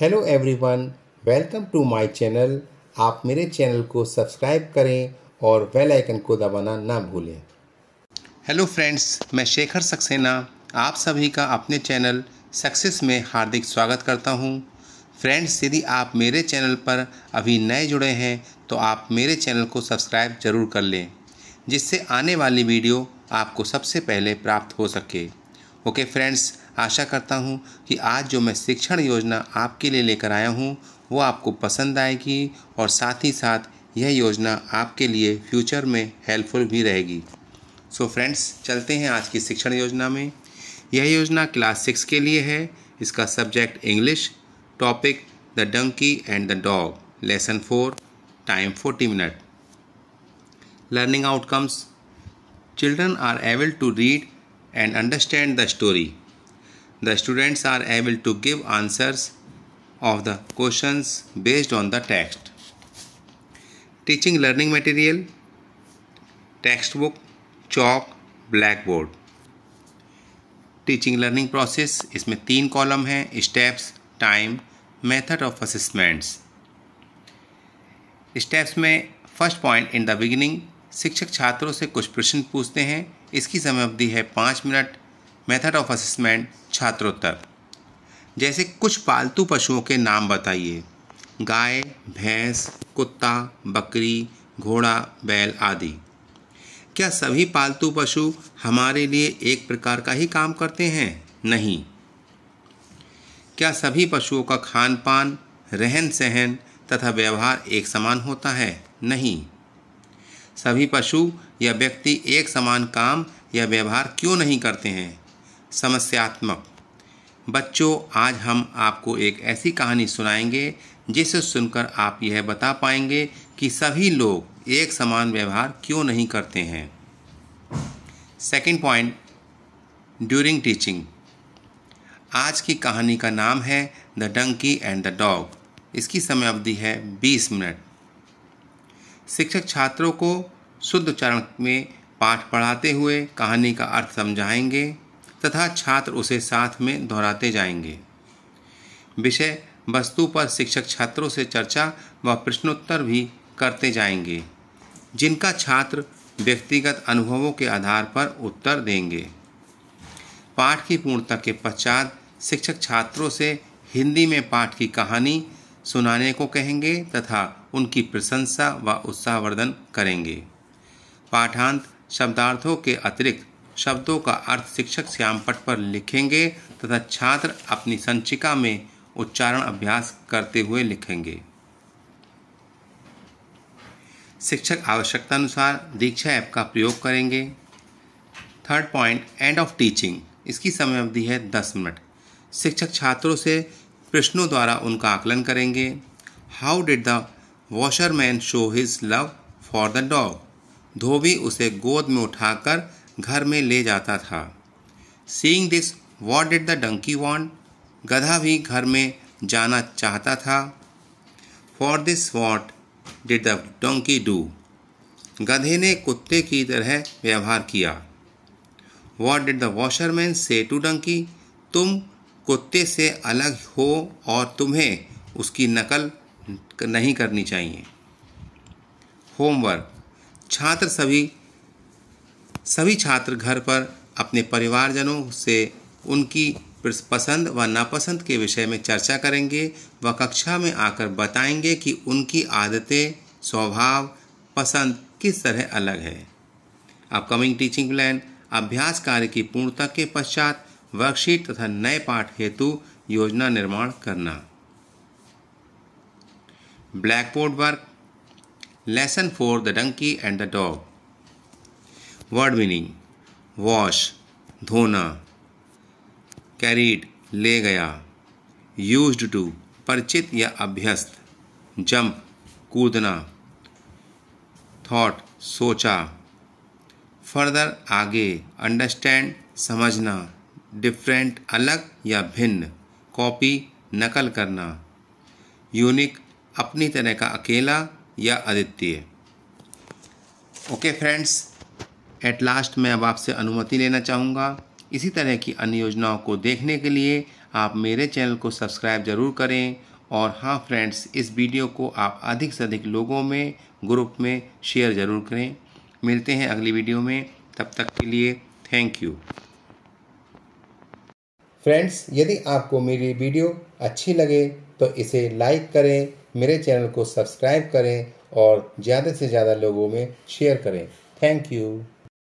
hello everyone welcome to my channel आप मेरे channel को सब्सक्राइब करें और बेल आइकन को दबाना ना भूलें हेलो फ्रेंड्स मैं शेखर सक्सेना आप सभी का अपने चैनल सक्सेस में हार्दिक स्वागत करता हूं फ्रेंड्स यदि आप मेरे चैनल पर अभी नए जुड़े हैं तो आप मेरे चैनल को सब्सक्राइब जरूर कर लें जिससे आने वाली वीडियो आपको सबसे पहले प्राप्त हो सके ओके फ्रेंड्स आशा करता हूँ कि आज जो मैं शिक्षण योजना आपके लिए लेकर आया हूँ वो आपको पसंद आएगी और साथ ही साथ यह योजना आपके लिए फ्यूचर में हेल्पफुल भी रहेगी सो so फ्रेंड्स चलते हैं आज की शिक्षण योजना में यह योजना क्लास सिक्स के लिए है इसका subject English topic the donkey and the dog lesson four time forty minute learning outcomes children are able to read and understand the story the students are able to give answers of the question based on the text teaching learning material textbook chalk blackboard teaching learning process इसमें तीन column हैं steps time method of assessments steps में first point in the beginning शिक्षक छात्रों से कुछ प्रश्न पूछते हैं इसकी समय अवधि है पाँच मिनट मेथड ऑफ असेसमेंट छात्रोत्तर जैसे कुछ पालतू पशुओं के नाम बताइए गाय भैंस कुत्ता बकरी घोड़ा बैल आदि क्या सभी पालतू पशु हमारे लिए एक प्रकार का ही काम करते हैं नहीं क्या सभी पशुओं का खान पान रहन सहन तथा व्यवहार एक समान होता है नहीं सभी पशु या व्यक्ति एक समान काम या व्यवहार क्यों नहीं करते हैं समस्यात्मक बच्चों आज हम आपको एक ऐसी कहानी सुनाएंगे जिसे सुनकर आप यह बता पाएंगे कि सभी लोग एक समान व्यवहार क्यों नहीं करते हैं सेकंड पॉइंट ड्यूरिंग टीचिंग आज की कहानी का नाम है the donkey and the dog इसकी समय अवधि है 20 मिनट शिक्षक छात्रों को शुद्ध चरण में पाठ पढ़ाते हुए कहानी का अर्थ समझाएंगे तथा छात्र उसे साथ में दोहराते जाएंगे विषय वस्तु पर शिक्षक छात्रों से चर्चा व प्रश्नोत्तर भी करते जाएंगे जिनका छात्र व्यक्तिगत अनुभवों के आधार पर उत्तर देंगे पाठ की पूर्णता के पश्चात शिक्षक छात्रों से हिंदी में पाठ की कहानी सुनाने को कहेंगे तथा उनकी प्रशंसा व उत्साहवर्धन करेंगे पाठांत शब्दार्थों के अतिरिक्त शब्दों का अर्थ शिक्षक श्याम पट पर लिखेंगे तथा छात्र अपनी संचिका में उच्चारण अभ्यास करते हुए लिखेंगे शिक्षक आवश्यकता अनुसार दीक्षा ऐप का प्रयोग करेंगे third point end of teaching इसकी समय अवधि है दस मिनट शिक्षक छात्रों से प्रश्नों द्वारा उनका आकलन करेंगे how did the washerman show his love for the dog धोबी उसे गोद में उठाकर घर में ले जाता था seeing this what did the donkey want गधा भी घर में जाना चाहता था for this what did the donkey do गधे ने कुत्ते की तरह व्यवहार किया what did the washerman say to donkey तुम कुत्ते से अलग हो और तुम्हें उसकी नकल नहीं करनी चाहिए होमवर्क छात्र सभी सभी छात्र घर पर अपने परिवारजनों से उनकी पसंद व नापसंद के विषय में चर्चा करेंगे व कक्षा में आकर बताएंगे कि उनकी आदतें स्वभाव पसंद किस तरह अलग है अपकमिंग टीचिंग प्लान अभ्यास कार्य की पूर्णता के पश्चात वर्कशीट तथा नए पाठ हेतु योजना निर्माण करना blackboard work lesson for the donkey and the dog word meaning wash धोना कैरीड ले गया यूज टू परिचित या अभ्यस्त जंप कूदना थॉट सोचा फर्दर आगे अंडरस्टैंड समझना डिफरेंट अलग या भिन्न कॉपी नकल करना यूनिक अपनी तरह का अकेला या अद्वितीय ओके फ्रेंड्स एट लास्ट मैं अब आपसे अनुमति लेना चाहूँगा इसी तरह की अन्य योजनाओं को देखने के लिए आप मेरे चैनल को सब्सक्राइब जरूर करें और हाँ फ्रेंड्स इस वीडियो को आप अधिक से अधिक लोगों में ग्रुप में शेयर ज़रूर करें मिलते हैं अगली वीडियो में तब तक के लिए थैंक यू फ्रेंड्स यदि आपको मेरी वीडियो अच्छी लगे तो इसे लाइक करें मेरे चैनल को सब्सक्राइब करें और ज़्यादा से ज़्यादा लोगों में शेयर करें थैंक यू